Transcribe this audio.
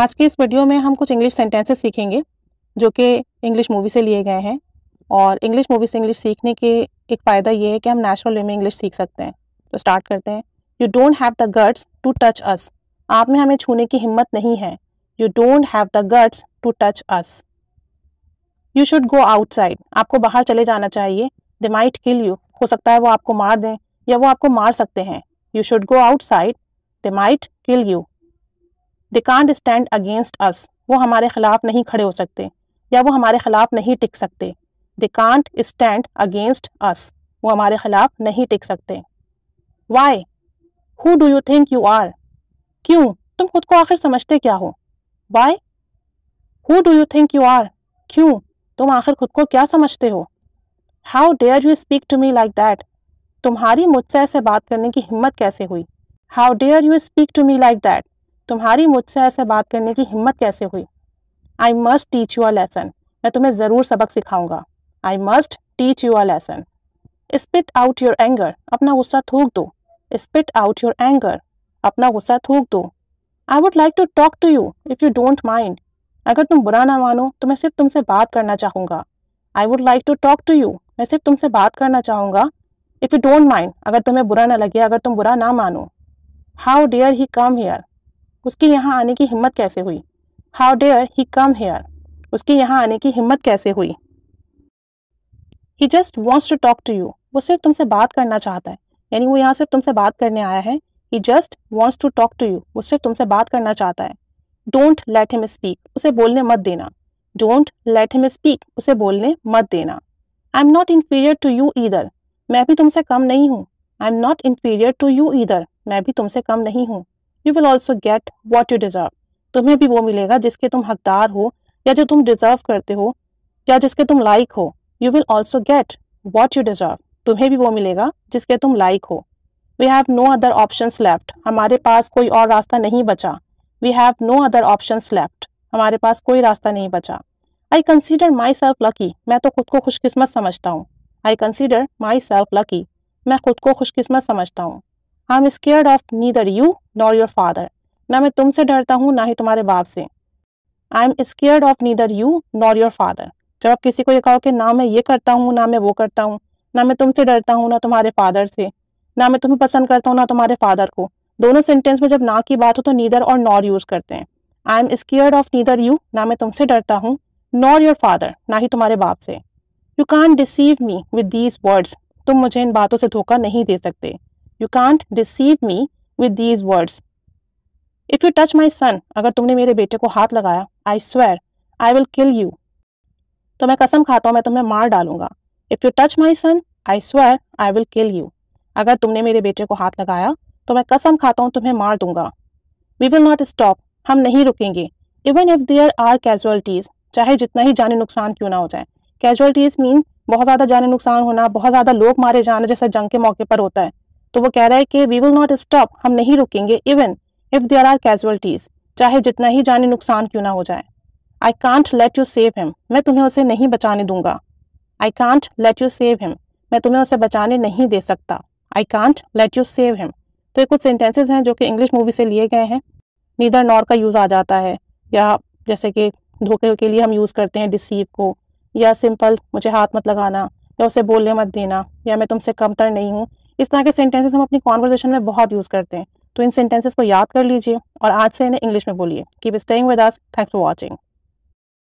आज के इस वीडियो में हम कुछ इंग्लिश सेंटेंसेस सीखेंगे जो कि इंग्लिश मूवी से लिए गए हैं और इंग्लिश मूवी से इंग्लिश सीखने के एक फ़ायदा ये है कि हम नेशनल वे में इंग्लिश सीख सकते हैं तो स्टार्ट करते हैं you don't have the guts to touch us आप में हमें छूने की हिम्मत नहीं है you don't have the guts to touch us you should go outside आपको बाहर चले जाना चाहिए दे माइट किल यू हो सकता है वो आपको मार दें या वो आपको मार सकते हैं you should go outside they might kill you they can't stand against us वो हमारे खिलाफ नहीं खड़े हो सकते या वो हमारे खिलाफ नहीं टिक सकते they can't stand against us वो हमारे खिलाफ नहीं टिक सकते why who do you think you are क्यों तुम खुद को आखिर समझते क्या हो why who do you think you are क्यों तुम आखिर खुद को क्या समझते हो how dare you speak to me like that तुम्हारी मुझसे ऐसे बात करने की हिम्मत कैसे हुई how dare you speak to me like that तुम्हारी मुझसे ऐसे बात करने की हिम्मत कैसे हुई I must teach you a lesson मैं तुम्हें ज़रूर सबक सिखाऊंगा I must teach you a lesson spit out your anger अपना गुस्सा थूक दो स्पिट आउट योर एंगर अपना गुस्सा थूक दो I would like to talk to you if you don't mind अगर तुम बुरा ना मानो तो मैं सिर्फ तुमसे बात करना चाहूँगा I would like to talk to you मैं सिर्फ तुमसे बात करना चाहूँगा इफ़ यू डोंट माइंड अगर तुम्हें बुरा ना लगे अगर तुम बुरा ना मानो how dare he come here उसकी यहाँ आने की हिम्मत कैसे हुई how dare he come here उसकी यहाँ आने की हिम्मत कैसे हुई he just wants to talk to you वो सिर्फ तुमसे बात करना चाहता है यानी वो यहाँ सिर्फ तुमसे बात करने आया है he just wants to talk to you वो सिर्फ तुमसे बात करना चाहता है डोंट लेट हिम स्पीक उसे बोलने मत देना डोंट लेट हिम स्पीक उसे बोलने मत देना I am not inferior to you either मैं भी तुमसे कम नहीं हूँ I am not inferior to you either मैं भी तुमसे कम नहीं हूँ you will also get what you deserve तुम्हें भी वो मिलेगा जिसके तुम हकदार हो या जो तुम डिजर्व करते हो या जिसके तुम लाइक हो you will also get what you deserve तुम्हें भी वो मिलेगा जिसके तुम लाइक हो we have no other option left हमारे पास कोई और रास्ता नहीं बचा we have no other option left हमारे पास कोई रास्ता नहीं बचा I consider my self lucky मैं तो खुद को खुशकिस्मत समझता हूँ I consider my self lucky मैं खुद को खुशकिस्मत समझता हूँ I am scared of neither you nor your father ना मैं तुमसे डरता हूँ ना ही तुम्हारे बाप से I am scared of neither you nor your father जब आप किसी को ये कहो कि ना मैं ये करता हूँ ना मैं वो करता हूँ ना मैं तुमसे डरता हूँ ना तुम्हारे फादर से ना मैं तुम्हें पसंद करता हूँ ना तुम्हारे फादर को दोनों सेंटेंस में जब ना की बात हो तो नीदर और नॉर यूज़ करते हैं I am scared of neither you ना मैं तुमसे डरता हूँ नॉर योर फादर ना ही तुम्हारे बाप से you can't deceive me with these words तुम मुझे इन बातों से धोखा नहीं दे सकते you can't deceive me with these words if you touch my son अगर तुमने मेरे बेटे को हाथ लगाया I swear I will kill you तो मैं कसम खाता हूँ मैं तुम्हें मार डालूंगा if you touch my son I swear I will kill you अगर तुमने मेरे बेटे को हाथ लगाया तो मैं कसम खाता हूँ तुम्हें मार दूंगा वी विल नॉट स्टॉप हम नहीं रुकेंगे even if there are casualties चाहे जितना ही जाने नुकसान क्यों ना हो जाए कैजुअल्टीज़ मीन बहुत ज़्यादा जाने नुकसान होना बहुत ज़्यादा लोग मारे जाना जैसा जंग के मौके पर होता है तो वो कह रहा है कि वी विल नॉट स्टॉप हम नहीं रुकेंगे even if there are casualties चाहे जितना ही जाने नुकसान क्यों ना हो जाए I can't let you save him मैं तुम्हें उसे नहीं बचाने दूंगा I can't let you save him मैं तुम्हें उसे बचाने नहीं दे सकता I can't let you save him तो ये कुछ सेंटेंसेज हैं जो कि इंग्लिश मूवी से लिए गए हैं नीदर नॉर का यूज़ आ जाता है या जैसे कि धोखे के लिए हम यूज़ करते हैं डिसीव को या सिंपल मुझे हाथ मत लगाना या उसे बोलने मत देना या मैं तुमसे कमतर नहीं हूँ इस तरह के सेंटेंसेस हम अपनी कॉन्वर्जेशन में बहुत यूज़ करते हैं तो इन सेंटेंसेस को याद कर लीजिए और आज से इन्हें इंग्लिश में बोलिए keep staying with us thanks for watching